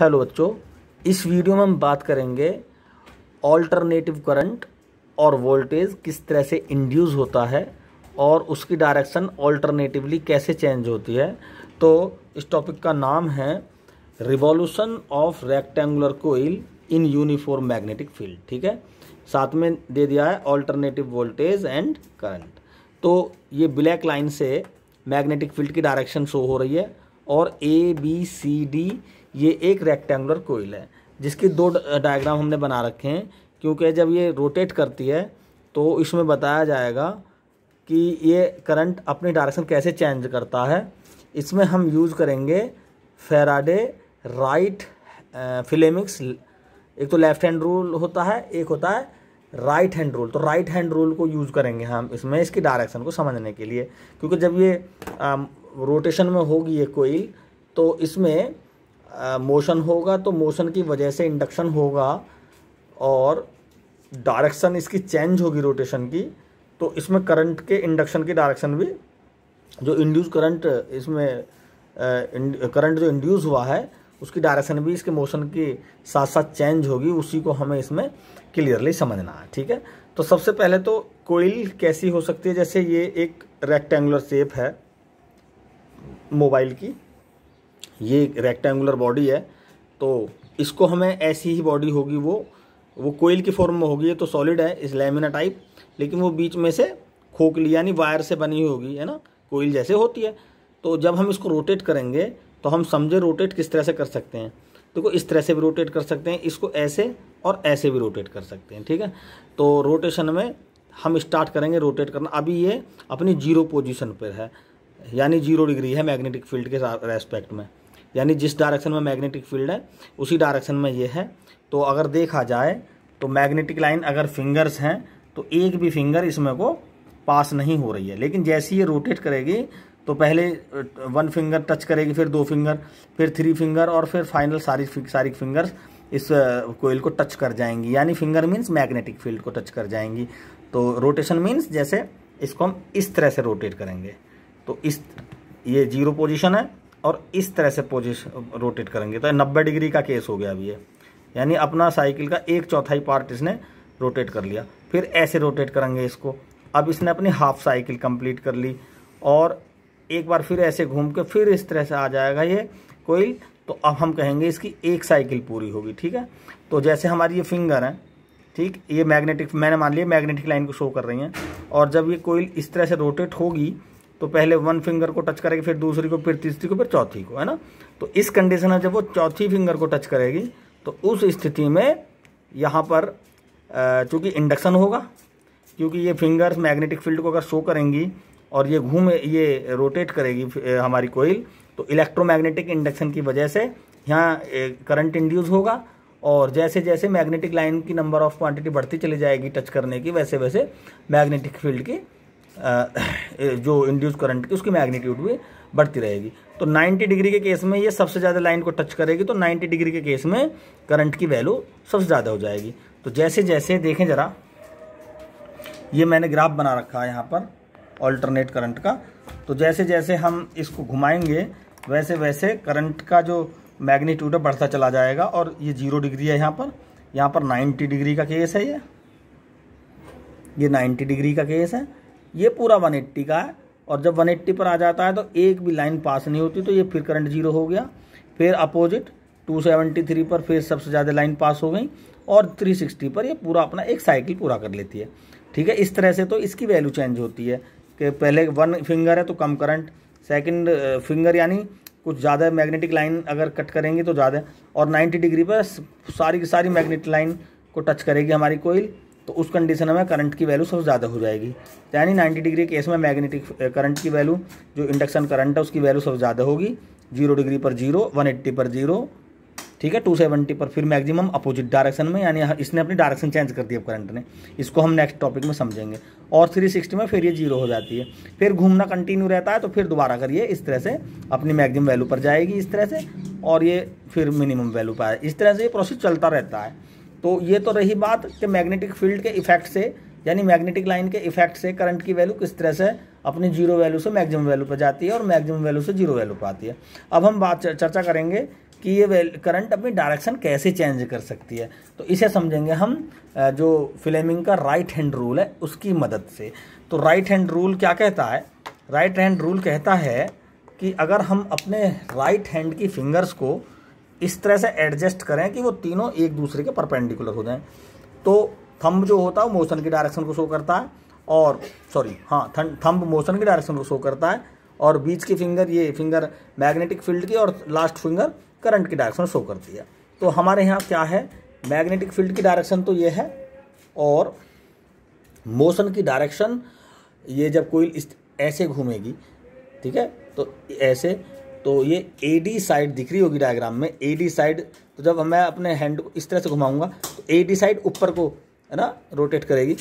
Hello बच्चों इस video में हम बात करेंगे ऑल्टरनेटिव करंट और वोल्टेज किस तरह से इंड्यूस होता है और उसकी डायरेक्शन ऑल्टरनेटिवली कैसे चेंज होती है तो इस टॉपिक का नाम है revolution of rectangular coil in uniform magnetic field ठीक है साथ में दे दिया है ऑल्टरनेटिव वोल्टेज एंड करंट तो ये ब्लैक लाइन से मैग्नेटिक फील्ड की डायरेक्शन शो हो रही है और ए बी सी डी ये एक रेक्टेंगुलर कोयल है जिसकी दो डायग्राम हमने बना रखे हैं क्योंकि जब ये रोटेट करती है तो इसमें बताया जाएगा कि ये करंट अपनी डायरेक्शन कैसे चेंज करता है इसमें हम यूज़ करेंगे फेराडे राइट फिलेमिक्स एक तो लेफ्ट हैंड रूल होता है एक होता है राइट हैंड रूल तो राइट हैंड रूल को यूज़ करेंगे हम इसमें इसकी डायरेक्शन को समझने के लिए क्योंकि जब ये आ, रोटेशन में होगी ये कोईल तो इसमें मोशन होगा तो मोशन की वजह से इंडक्शन होगा और डायरेक्शन इसकी चेंज होगी रोटेशन की तो इसमें करंट के इंडक्शन की डायरेक्शन भी जो इंड्यूस करंट इसमें करंट जो इंड्यूस हुआ है उसकी डायरेक्शन भी इसके मोशन के साथ साथ चेंज होगी उसी को हमें इसमें क्लियरली समझना है ठीक है तो सबसे पहले तो कोइल कैसी हो सकती है जैसे ये एक रेक्टेंगुलर शेप है मोबाइल की ये रेक्टेंगुलर बॉडी है तो इसको हमें ऐसी ही बॉडी होगी वो वो कोयल की फॉर्म में होगी ये तो सॉलिड है इस लेमिना टाइप लेकिन वो बीच में से खोखली यानी वायर से बनी होगी है ना कोयल जैसे होती है तो जब हम इसको रोटेट करेंगे तो हम समझे रोटेट किस तरह से कर सकते हैं देखो तो इस तरह से भी रोटेट कर सकते हैं इसको ऐसे और ऐसे भी रोटेट कर सकते हैं ठीक है तो रोटेशन में हम स्टार्ट करेंगे रोटेट करना अभी ये अपनी जीरो पोजीशन पर है यानी जीरो डिग्री है मैग्नेटिक फील्ड के रेस्पेक्ट में यानी जिस डायरेक्शन में मैग्नेटिक फील्ड है उसी डायरेक्शन में ये है तो अगर देखा जाए तो मैग्नेटिक लाइन अगर फिंगर्स हैं तो एक भी फिंगर इसमें को पास नहीं हो रही है लेकिन जैसी ये रोटेट करेगी तो पहले वन फिंगर टच करेगी फिर दो फिंगर फिर थ्री फिंगर और फिर फाइनल सारी सारी फिंगर्स इस कोयल को टच कर जाएंगी यानी फिंगर मीन्स मैग्नेटिक फील्ड को टच कर जाएंगी तो रोटेशन मीन्स जैसे इसको हम इस तरह से रोटेट करेंगे तो इस ये जीरो पोजीशन है और इस तरह से पोजिशन रोटेट करेंगे तो नब्बे डिग्री का केस हो गया अभी ये यानी अपना साइकिल का एक चौथाई पार्ट इसने रोटेट कर लिया फिर ऐसे रोटेट करेंगे इसको अब इसने अपनी हाफ साइकिल कंप्लीट कर ली और एक बार फिर ऐसे घूम के फिर इस तरह से आ जाएगा ये कोयल तो अब हम कहेंगे इसकी एक साइकिल पूरी होगी ठीक है तो जैसे हमारी ये फिंगर है ठीक ये मैग्नेटिक मैंने मान लिया मैग्नेटिक लाइन को शो कर रही हैं और जब ये कोयल इस तरह से रोटेट होगी तो पहले वन फिंगर को टच करेगी फिर दूसरी को फिर तीसरी को फिर चौथी को है ना तो इस कंडीशन में जब वो चौथी फिंगर को टच करेगी तो उस स्थिति में यहाँ पर चूँकि इंडक्शन होगा क्योंकि ये फिंगर्स मैग्नेटिक फील्ड को अगर शो करेंगी और ये घूमे ये रोटेट करेगी हमारी कोयल तो इलेक्ट्रोमैग्नेटिक इंडक्शन की वजह से यहाँ करंट इंड्यूस होगा और जैसे जैसे मैग्नेटिक लाइन की नंबर ऑफ क्वांटिटी बढ़ती चली जाएगी टच करने की वैसे वैसे मैग्नेटिक फील्ड की जो इंड्यूस करंट की उसकी मैग्नीट्यूड भी बढ़ती रहेगी तो 90 डिग्री के केस में ये सबसे ज़्यादा लाइन को टच करेगी तो 90 डिग्री के केस में करंट की वैल्यू सबसे ज़्यादा हो जाएगी तो जैसे जैसे देखें ज़रा ये मैंने ग्राफ बना रखा है यहाँ पर ऑल्टरनेट करंट का तो जैसे जैसे हम इसको घुमाएंगे वैसे वैसे करंट का जो मैग्नीट्यूड है बढ़ता चला जाएगा और ये जीरो डिग्री है यहाँ पर यहाँ पर नाइन्टी डिग्री का केस है ये ये नाइन्टी डिग्री का केस है ये पूरा 180 का है और जब 180 पर आ जाता है तो एक भी लाइन पास नहीं होती तो ये फिर करंट जीरो हो गया फिर अपोजिट 273 पर फिर सबसे ज़्यादा लाइन पास हो गई और 360 पर ये पूरा अपना एक साइकिल पूरा कर लेती है ठीक है इस तरह से तो इसकी वैल्यू चेंज होती है कि पहले वन फिंगर है तो कम करंट सेकेंड फिंगर यानी कुछ ज़्यादा मैग्नेटिक लाइन अगर कट करेंगे तो ज़्यादा और 90 डिग्री पर सारी की सारी मैग्नेटिक लाइन को टच करेगी हमारी कोयल तो उस कंडीशन में करंट की वैल्यू सबसे ज़्यादा हो जाएगी यानी 90 डिग्री केस में मैग्नेटिक करंट की वैल्यू जो इंडक्शन करंट है उसकी वैल्यू सबसे ज़्यादा होगी जीरो डिग्री पर जीरो वन एट्टी पर जीरो ठीक है टू सेवेंटी पर फिर मैक्सिमम अपोजिट डायरेक्शन में यानी इसने अपनी डायरेक्शन चेंज कर दी अब करंट ने इसको हम नेक्स्ट टॉपिक में समझेंगे और थ्री सिक्सटी में फिर ये जीरो हो जाती है फिर घूमना कंटिन्यू रहता है तो फिर दोबारा करिए इस तरह से अपनी मैक्सिमम वैल्यू पर जाएगी इस तरह से और ये फिर मिनिमम वैल्यू पर आए इस तरह से ये प्रोसेस चलता रहता है तो ये तो रही बात कि मैग्नेटिक फील्ड के इफेक्ट से यानी मैग्नेटिक लाइन के इफेक्ट से करंट की वैल्यू किस तरह से अपने जीरो वैल्यू से मैक्सिमम वैल्यू पर जाती है और मैक्सिमम वैल्यू से जीरो वैल्यू पर आती है अब हम बात चर्चा करेंगे कि ये करंट अपनी डायरेक्शन कैसे चेंज कर सकती है तो इसे समझेंगे हम जो फिलेमिंग का राइट हैंड रूल है उसकी मदद से तो राइट हैंड रूल क्या कहता है राइट हैंड रूल कहता है कि अगर हम अपने राइट हैंड की फिंगर्स को इस तरह से एडजस्ट करें कि वो तीनों एक दूसरे के परपेंडिकुलर हो जाएं तो थंब जो होता है मोशन की डायरेक्शन को शो करता है और सॉरी हाँ थंब मोशन की डायरेक्शन को शो करता है और बीच की फिंगर ये फिंगर मैग्नेटिक फील्ड की और लास्ट फिंगर करंट की डायरेक्शन शो करती है तो हमारे यहाँ क्या है मैग्नेटिक फील्ड की डायरेक्शन तो ये है और मोशन की डायरेक्शन ये जब कोई ऐसे घूमेगी ठीक है तो ऐसे तो ये ए डी साइड दिख रही होगी डायग्राम में ए डी साइड तो जब मैं अपने हैंड को इस तरह से घुमाऊंगा तो ए डी साइड ऊपर को है ना रोटेट करेगी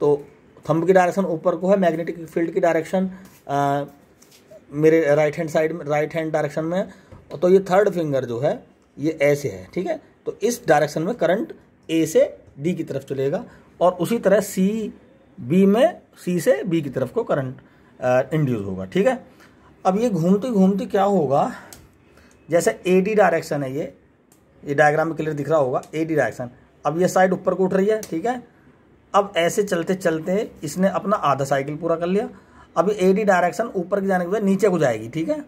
तो थंब की डायरेक्शन ऊपर को है मैग्नेटिक फील्ड की डायरेक्शन मेरे राइट हैंड साइड में राइट हैंड डायरेक्शन में तो ये थर्ड फिंगर जो है ये ऐसे है ठीक है तो इस डायरेक्शन में करंट ए से डी की तरफ चलेगा और उसी तरह सी बी में सी से बी की तरफ को करंट इंड्यूस होगा ठीक है अब ये घूमते घूमते क्या होगा जैसे ए डी डायरेक्शन है ये ये डायग्राम में क्लियर दिख रहा होगा ए डी डायरेक्शन अब ये साइड ऊपर को उठ रही है ठीक है अब ऐसे चलते चलते इसने अपना आधा साइकिल पूरा कर लिया अब ए डी डायरेक्शन ऊपर के जाने के बाद नीचे को जाएगी ठीक है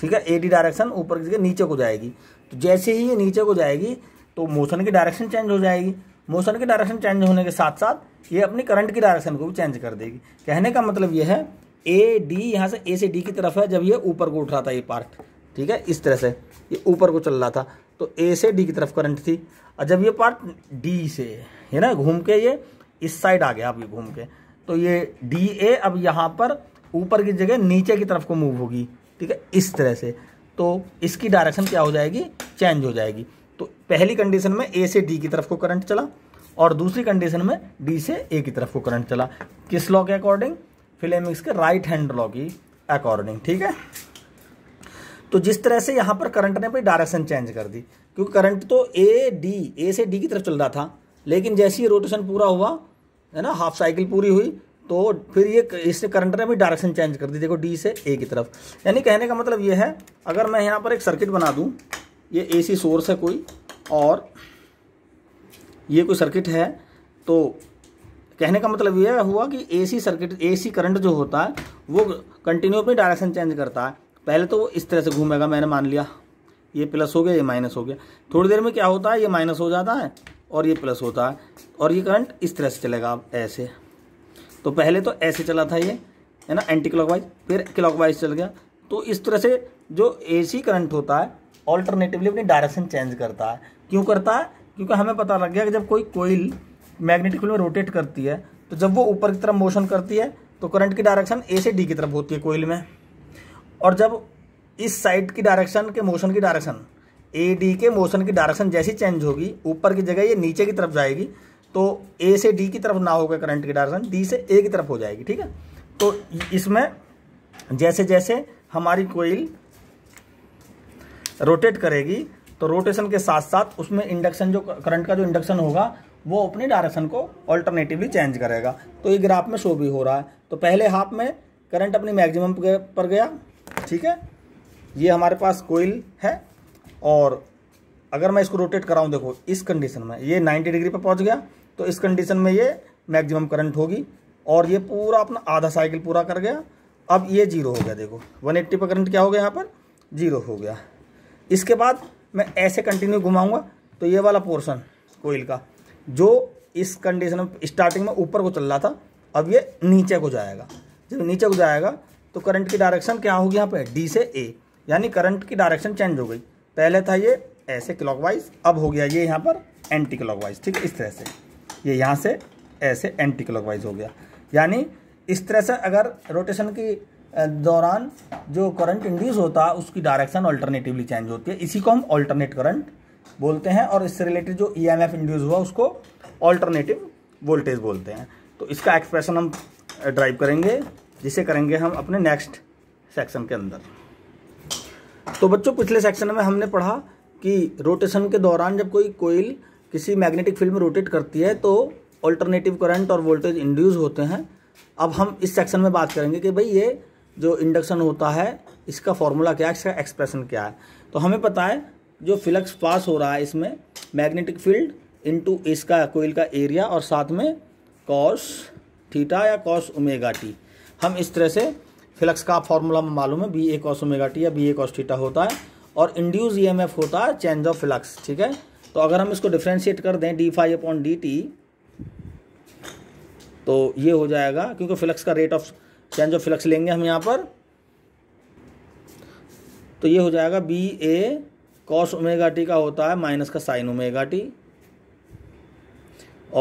ठीक है ए डी डायरेक्शन ऊपर की जगह नीचे को जाएगी तो जैसे ही ये नीचे को जाएगी तो मोशन की डायरेक्शन चेंज हो जाएगी मोशन के डायरेक्शन चेंज होने के साथ साथ ये अपनी करंट की डायरेक्शन को भी चेंज कर देगी कहने का मतलब ये है ए डी यहाँ से ए से डी की तरफ है जब ये ऊपर को उठ रहा था ये पार्ट ठीक है इस तरह से ये ऊपर को चल रहा था तो ए से डी की तरफ करंट थी और जब ये पार्ट डी से है ना घूम के ये इस साइड आ गया अब ये घूम के तो ये डी ए अब यहाँ पर ऊपर की जगह नीचे की तरफ को मूव होगी ठीक है इस तरह से तो इसकी डायरेक्शन क्या हो जाएगी चेंज हो जाएगी पहली कंडीशन में ए से डी की तरफ को करंट चला और दूसरी कंडीशन में डी से ए की तरफ को करंट चला किस लॉ के अकॉर्डिंग फिलेमिक्स के राइट हैंड लॉ की अकॉर्डिंग ठीक है तो जिस तरह से यहाँ पर करंट ने भाई डायरेक्शन चेंज कर दी क्योंकि करंट तो ए डी ए से डी की तरफ चल रहा था लेकिन जैसे ही रोटेशन पूरा हुआ है ना हाफ साइकिल पूरी हुई तो फिर ये इससे करंट ने भी डायरेक्शन चेंज कर दी देखो डी से ए की तरफ यानी कहने का मतलब ये है अगर मैं यहाँ पर एक सर्किट बना दूँ ये एसी सोर्स है कोई और ये कोई सर्किट है तो कहने का मतलब यह हुआ कि एसी सर्किट एसी करंट जो होता है वो कंटिन्यू अपनी डायरेक्शन चेंज करता है पहले तो वो इस तरह से घूमेगा मैंने मान लिया ये प्लस हो गया ये माइनस हो गया थोड़ी देर में क्या होता है ये माइनस हो जाता है और ये प्लस होता है और ये करंट इस तरह से चलेगा अब ऐसे तो पहले तो ऐसे चला था ये है ना एंटी क्लॉक फिर क्लॉक चल गया तो इस तरह से जो ए करंट होता है ऑल्टरनेटिवली अपनी डायरेक्शन चेंज करता है क्यों करता है क्योंकि हमें पता लग गया कि जब कोई कोयल मैग्नेटिक फील्ड में रोटेट करती है तो जब वो ऊपर की तरफ मोशन करती है तो करंट की डायरेक्शन ए से डी की तरफ होती है कोयल में और जब इस साइड की डायरेक्शन के मोशन की डायरेक्शन ए डी के मोशन की डायरेक्शन जैसी चेंज होगी ऊपर की जगह ये नीचे की तरफ जाएगी तो ए से डी की तरफ ना होगा करंट की डायरेक्शन डी से ए की तरफ हो जाएगी ठीक है तो इसमें जैसे जैसे हमारी कोयल रोटेट करेगी तो रोटेशन के साथ साथ उसमें इंडक्शन जो करंट का जो इंडक्शन होगा वो अपनी डायरेक्शन को ऑल्टरनेटिवली चेंज करेगा तो ये ग्राफ में शो भी हो रहा है तो पहले हाफ में करंट अपनी मैक्सिमम पर गया ठीक है ये हमारे पास कोयल है और अगर मैं इसको रोटेट कराऊं देखो इस कंडीशन में ये 90 डिग्री पर पहुंच गया तो इस कंडीशन में ये मैक्सिमम करंट होगी और ये पूरा अपना आधा साइकिल पूरा कर गया अब ये जीरो हो गया देखो 180 पर करंट क्या हो गया यहाँ पर जीरो हो गया इसके बाद मैं ऐसे कंटिन्यू घुमाऊंगा तो ये वाला पोर्शन कोयल का जो इस कंडीशन में स्टार्टिंग में ऊपर को चल रहा था अब ये नीचे को जाएगा जब नीचे को जाएगा तो करंट की डायरेक्शन क्या होगी यहाँ पे डी से ए यानी करंट की डायरेक्शन चेंज हो गई पहले था ये ऐसे क्लॉक अब हो गया ये यहाँ पर एंटी क्लॉक ठीक इस तरह से ये यहाँ से ऐसे एंटी क्लॉक हो गया यानी इस तरह से अगर रोटेशन की दौरान जो करंट इंड्यूस होता है उसकी डायरेक्शन अल्टरनेटिवली चेंज होती है इसी को हम ऑल्टरनेट करंट बोलते हैं और इससे रिलेटेड जो ई एम एफ इंड्यूस हुआ उसको ऑल्टरनेटिव वोल्टेज बोलते हैं तो इसका एक्सप्रेशन हम ड्राइव करेंगे जिसे करेंगे हम अपने नेक्स्ट सेक्शन के अंदर तो बच्चों पिछले सेक्शन में हमने पढ़ा कि रोटेशन के दौरान जब कोई कोयल किसी मैग्नेटिक फील्ड में रोटेट करती है तो ऑल्टरनेटिव करंट और वोल्टेज इंड्यूस होते हैं अब हम इस सेक्शन में बात करेंगे कि भाई ये जो इंडक्शन होता है इसका फॉर्मूला क्या है इसका एक्सप्रेशन क्या है तो हमें पता है जो फ्लक्स पास हो रहा है इसमें मैग्नेटिक फील्ड इनटू इसका कोइल का एरिया और साथ में कॉस थीटा या कॉस ओमेगा टी हम इस तरह से फ्लक्स का फॉर्मूला में मालूम है B A cos omega t या बी ए कॉस थीटा होता है और इंड्यूज ई होता है चेंज ऑफ फ्लक्स ठीक है तो अगर हम इसको डिफ्रेंशिएट कर दें d phi upon d t तो ये हो जाएगा क्योंकि फ्लक्स का rate of change of flux लेंगे हम यहाँ पर तो ये हो जाएगा B A cos omega t का होता है माइनस का साइन ओमेगा टी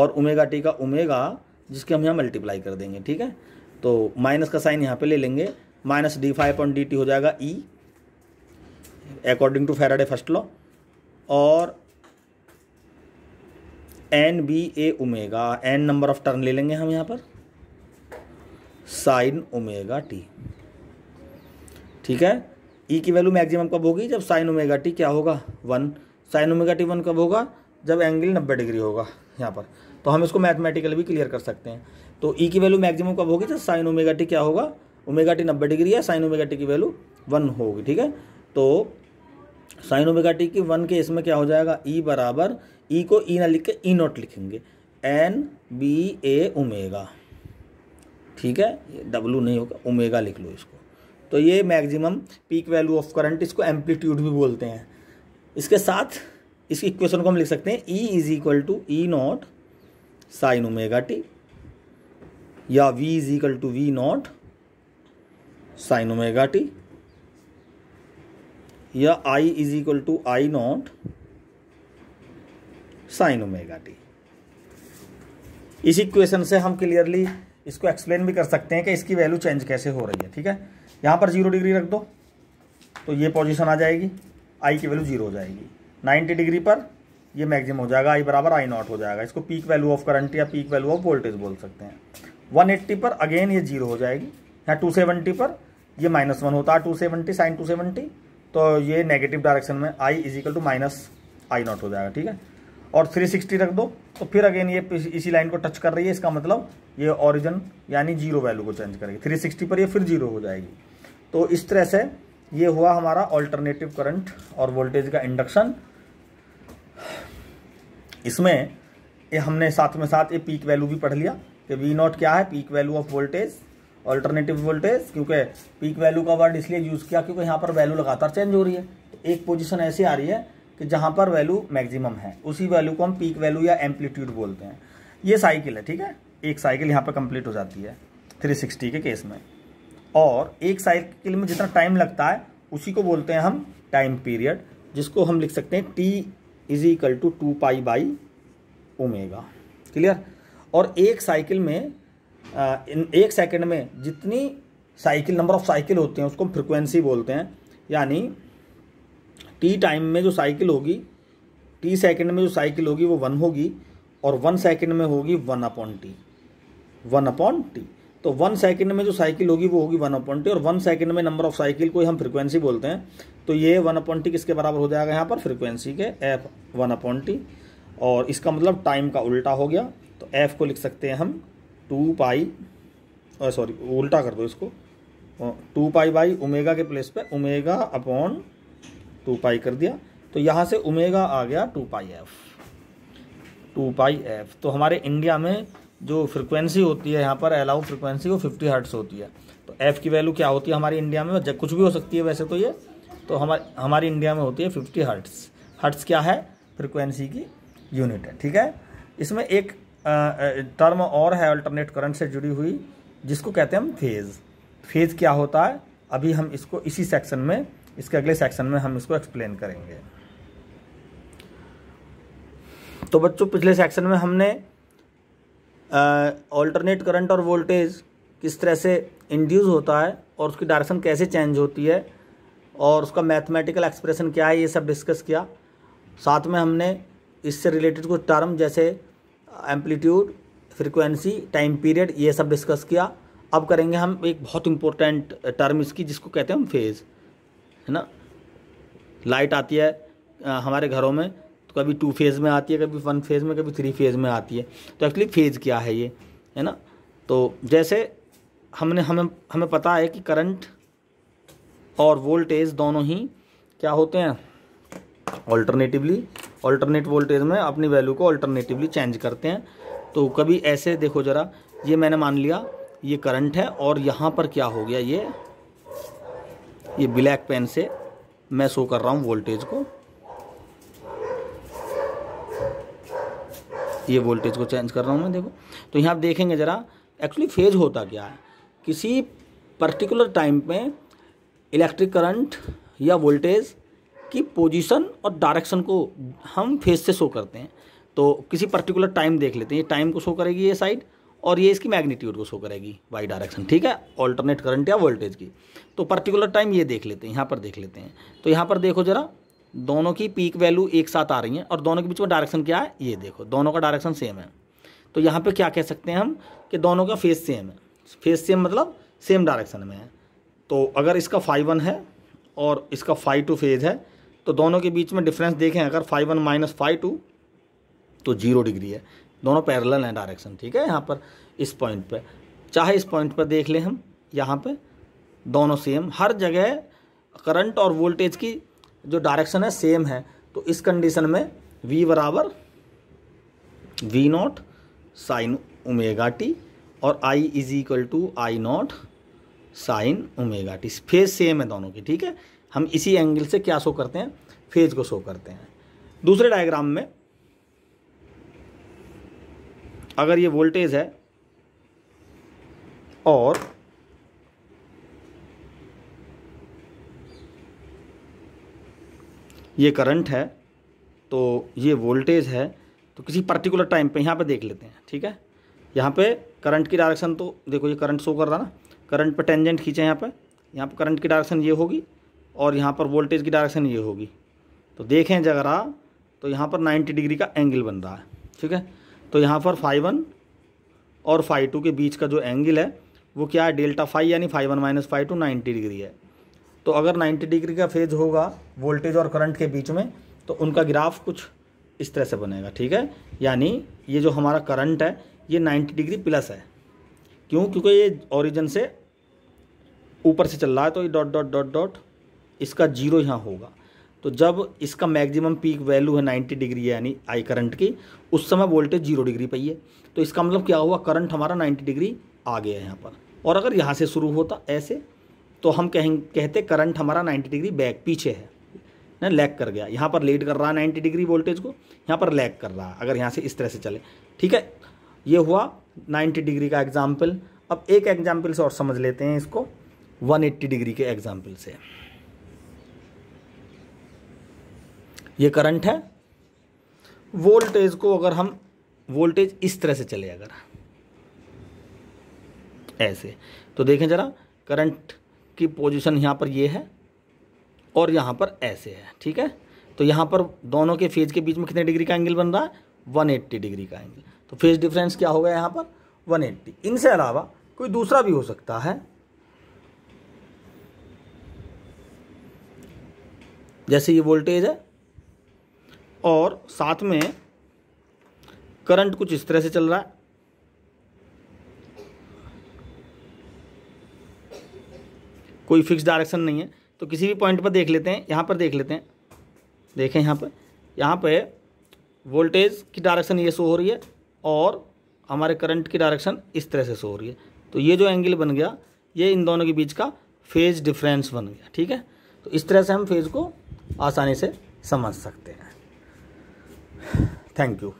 और ओमेगा टी का ओमेगा जिसके हम यहाँ मल्टीप्लाई कर देंगे ठीक है तो माइनस का साइन यहाँ पे ले लेंगे minus d phi point d t हो जाएगा E according to Faraday first law और N B A omega N number of turn ले लेंगे हम यहाँ पर साइन ओमेगा टी ठीक है ई e की वैल्यू मैक्सिमम कब होगी जब साइन ओमेगा टी क्या होगा one sine omega t one कब होगा जब एंगल नब्बे डिग्री होगा यहाँ पर तो हम इसको मैथमेटिकल भी क्लियर कर सकते हैं तो ई e की वैल्यू मैक्सिमम कब होगी जब साइन ओमेगा टी क्या होगा ओमेगा टी नब्बे डिग्री है साइन ओमेगा टी की वैल्यू वन होगी ठीक है तो साइन ओमेगा टी की वन के इसमें क्या हो जाएगा ई e बराबर ई e को ई e ना लिख के ई e नॉट लिखेंगे एन बी ए ओमेगा ठीक है डब्लू नहीं होगा ओमेगा लिख लो इसको तो ये maximum peak value of current इसको एम्पलीट्यूड भी बोलते हैं इसके साथ इस इक्वेशन को हम लिख सकते हैं E is equal to E not sine omega t या V is equal to V not sine omega t या I is equal to I not sine omega t इस इक्वेशन से हम क्लियरली इसको एक्सप्लेन भी कर सकते हैं कि इसकी वैल्यू चेंज कैसे हो रही है ठीक है यहाँ पर जीरो डिग्री रख दो तो ये पोजिशन आ जाएगी आई की वैल्यू जीरो हो जाएगी नाइन्टी डिग्री पर ये मैक्सिमम हो जाएगा आई बराबर आई नॉट हो जाएगा इसको पीक वैल्यू ऑफ करंट या पीक वैल्यू ऑफ वोल्टेज बोल सकते हैं 180 पर अगेन ये जीरो हो जाएगी यहाँ 270 पर ये माइनस वन होता है 270 सेवेंटी साइन टू तो ये नेगेटिव डायरेक्शन में I is equal to minus I not हो जाएगा ठीक है और 360 रख दो तो फिर अगेन ये इसी लाइन को टच कर रही है इसका मतलब ये ऑरिजन यानी जीरो वैल्यू को चेंज करेगी 360 पर ये फिर जीरो हो जाएगी तो इस तरह से ये हुआ हमारा ऑल्टरनेटिव करंट और वोल्टेज का इंडक्शन इसमें ये हमने साथ में साथ ये पीक वैल्यू भी पढ़ लिया कि वी नॉट क्या है peak value of voltage alternative voltage क्योंकि पीक वैल्यू का वर्ड इसलिए यूज़ किया क्योंकि यहाँ पर वैल्यू लगातार चेंज हो रही है एक पोजीशन ऐसी आ रही है कि जहाँ पर वैल्यू मैक्सिमम है उसी वैल्यू को हम पीक वैल्यू या एम्पलीट्यूड बोलते हैं ये साइकिल है ठीक है एक साइकिल यहाँ पर कंप्लीट हो जाती है 360 के केस में और एक साइकिल में जितना टाइम लगता है उसी को बोलते हैं हम टाइम पीरियड जिसको हम लिख सकते हैं T is equal to two pi by omega clear और एक साइकिल में एक सेकंड में जितनी साइकिल नंबर ऑफ साइकिल होते हैं उसको हम फ्रिक्वेंसी बोलते हैं यानी टी टाइम में जो साइकिल होगी टी सेकंड में जो साइकिल होगी वो वन होगी और वन सेकंड में होगी one upon T one upon T तो वन सेकंड में जो साइकिल होगी वो होगी वन टी और वन सेकंड में नंबर ऑफ साइकिल को हम फ्रिक्वेंसी बोलते हैं तो ये वन टी किसके बराबर हो जाएगा यहाँ पर फ्रिक्वेंसी के एफ वन टी और इसका मतलब टाइम का उल्टा हो गया तो एफ को लिख सकते हैं हम टू पाई सॉरी उल्टा कर दो इसको टू पाई बाई उमेगा के प्लेस पे उमेगा अपॉन टू पाई कर दिया तो यहाँ से उमेगा आ गया two pi F two pi F तो हमारे इंडिया में जो फ्रिक्वेंसी होती है यहाँ पर अलाउ फ्रिक्वेंसी वो फिफ्टी हर्ट्स होती है तो एफ़ की वैल्यू क्या होती है हमारी इंडिया में जब कुछ भी हो सकती है वैसे तो ये तो हमारे हमारी इंडिया में होती है फिफ्टी हर्ट्स हर्ट्स क्या है फ्रिक्वेंसी की यूनिट है ठीक है इसमें एक टर्म और है अल्टरनेट करंट से जुड़ी हुई जिसको कहते हैं हम फेज़ फेज़ क्या होता है अभी हम इसको इसी सेक्शन में इसके अगले सेक्शन में हम इसको एक्सप्लेन करेंगे तो बच्चों पिछले सेक्शन में हमने ऑल्टरनेट करंट और वोल्टेज किस तरह से इंड्यूस होता है और उसकी डायरेक्शन कैसे चेंज होती है और उसका मैथमेटिकल एक्सप्रेशन क्या है ये सब डिस्कस किया साथ में हमने इससे रिलेटेड कुछ टर्म जैसे एम्पलीट्यूड फ्रिक्वेंसी टाइम पीरियड ये सब डिस्कस किया अब करेंगे हम एक बहुत इंपॉर्टेंट टर्म इसकी जिसको कहते हैं हम फेज़ है ना लाइट आती है आ, हमारे घरों में तो कभी टू फेज़ में आती है कभी वन फेज़ में कभी थ्री फेज़ में आती है तो एक्चुअली फेज़ क्या है ये है ना तो जैसे हमने हमें हमें पता है कि करंट और वोल्टेज दोनों ही क्या होते हैं ऑल्टरनेटिवली ऑल्टरनेट वोल्टेज में अपनी वैल्यू को ऑल्टरनेटिवली चेंज करते हैं तो कभी ऐसे देखो ज़रा ये मैंने मान लिया ये करंट है और यहाँ पर क्या हो गया ये ये ब्लैक पेन से मैं शो कर रहा हूँ वोल्टेज को ये वोल्टेज को चेंज कर रहा हूँ मैं देखो तो यहाँ आप देखेंगे ज़रा एक्चुअली फेज होता क्या है किसी पर्टिकुलर टाइम में इलेक्ट्रिक करंट या वोल्टेज की पोजीशन और डायरेक्शन को हम फेज से शो करते हैं तो किसी पर्टिकुलर टाइम देख लेते हैं ये टाइम को शो करेगी ये साइड और ये इसकी मैग्नीट्यूड को शो करेगी वाई डायरेक्शन ठीक है ऑल्टरनेट करंट या वोल्टेज की तो पर्टिकुलर टाइम ये देख लेते हैं यहाँ पर देख लेते हैं तो यहाँ पर देखो जरा दोनों की पीक वैल्यू एक साथ आ रही है और दोनों के बीच में डायरेक्शन क्या है ये देखो दोनों का डायरेक्शन सेम है तो यहाँ पर क्या कह सकते हैं हम कि दोनों का फेस सेम है फेस सेम मतलब सेम डायरेक्शन में है तो अगर इसका फाइव वन है और इसका फाइव टू फेज है तो दोनों के बीच में डिफरेंस देखें अगर phi one minus phi two तो जीरो डिग्री है दोनों पैरेलल हैं डायरेक्शन ठीक है यहाँ पर इस पॉइंट पे चाहे इस पॉइंट पर देख लें हम यहाँ पे दोनों सेम हर जगह करंट और वोल्टेज की जो डायरेक्शन है सेम है तो इस कंडीशन में v बराबर V not sine omega t और i is equal to I not sine omega t phase same है दोनों की ठीक है हम इसी एंगल से क्या शो करते हैं फेज को शो करते हैं दूसरे डायग्राम में अगर ये वोल्टेज है और ये करंट है तो ये वोल्टेज है तो किसी पर्टिकुलर टाइम पे यहाँ पे देख लेते हैं ठीक है यहाँ पे करंट की डायरेक्शन तो देखो ये करंट शो कर रहा ना करंट पे टेंजेंट खींचे यहाँ पे यहाँ पे करंट की डायरेक्शन ये होगी और यहाँ पर वोल्टेज की डायरेक्शन ये होगी तो देखें जगरा तो यहाँ पर 90 डिग्री का एंगल बन रहा है ठीक है तो यहाँ पर फाइव वन और फाइव टू के बीच का जो एंगल है वो क्या है डेल्टा फाइव यानी phi one minus phi two ninety degree है तो अगर नाइन्टी डिग्री का फेज होगा वोल्टेज और करंट के बीच में तो उनका ग्राफ कुछ इस तरह से बनेगा ठीक है यानी ये जो हमारा करंट है ये नाइन्टी डिग्री प्लस है क्यों क्योंकि ये ओरिजिन से ऊपर से चल रहा है तो ये डॉट डॉट डॉट डॉट इसका जीरो यहाँ होगा तो जब इसका मैक्सिमम पीक वैल्यू है 90 डिग्री यानी आई करंट की उस समय वोल्टेज जीरो डिग्री पर ही है तो इसका मतलब क्या हुआ करंट हमारा 90 डिग्री आ गया है यहाँ पर और अगर यहाँ से शुरू होता ऐसे तो हम कहें कहते करंट हमारा 90 डिग्री बैक पीछे है ना लैक कर गया यहाँ पर लेट कर रहा है नाइन्टी डिग्री वोल्टेज को यहाँ पर लैक कर रहा है अगर यहाँ से इस तरह से चले ठीक है ये हुआ नाइन्टी डिग्री का एग्जाम्पल अब एक एग्जाम्पल से और समझ लेते हैं इसको वन एट्टी डिग्री के एग्जाम्पल से ये करंट है वोल्टेज को अगर हम वोल्टेज इस तरह से चले अगर ऐसे तो देखें जरा करंट की पोजीशन यहाँ पर ये है और यहाँ पर ऐसे है ठीक है तो यहाँ पर दोनों के फेज के बीच में कितने डिग्री का एंगल बन रहा है 180 डिग्री का एंगल तो फेज डिफरेंस क्या हो गया यहाँ पर 180 इनसे अलावा कोई दूसरा भी हो सकता है जैसे ये वोल्टेज है और साथ में करंट कुछ इस तरह से चल रहा है कोई फिक्स डायरेक्शन नहीं है तो किसी भी पॉइंट पर देख लेते हैं यहाँ पर देख लेते हैं देखें यहाँ पर यहाँ पर वोल्टेज की डायरेक्शन ये शो हो रही है और हमारे करंट की डायरेक्शन इस तरह से शो हो रही है तो ये जो एंगल बन गया ये इन दोनों के बीच का फेज डिफरेंस बन गया ठीक है तो इस तरह से हम फेज को आसानी से समझ सकते हैं Thank you.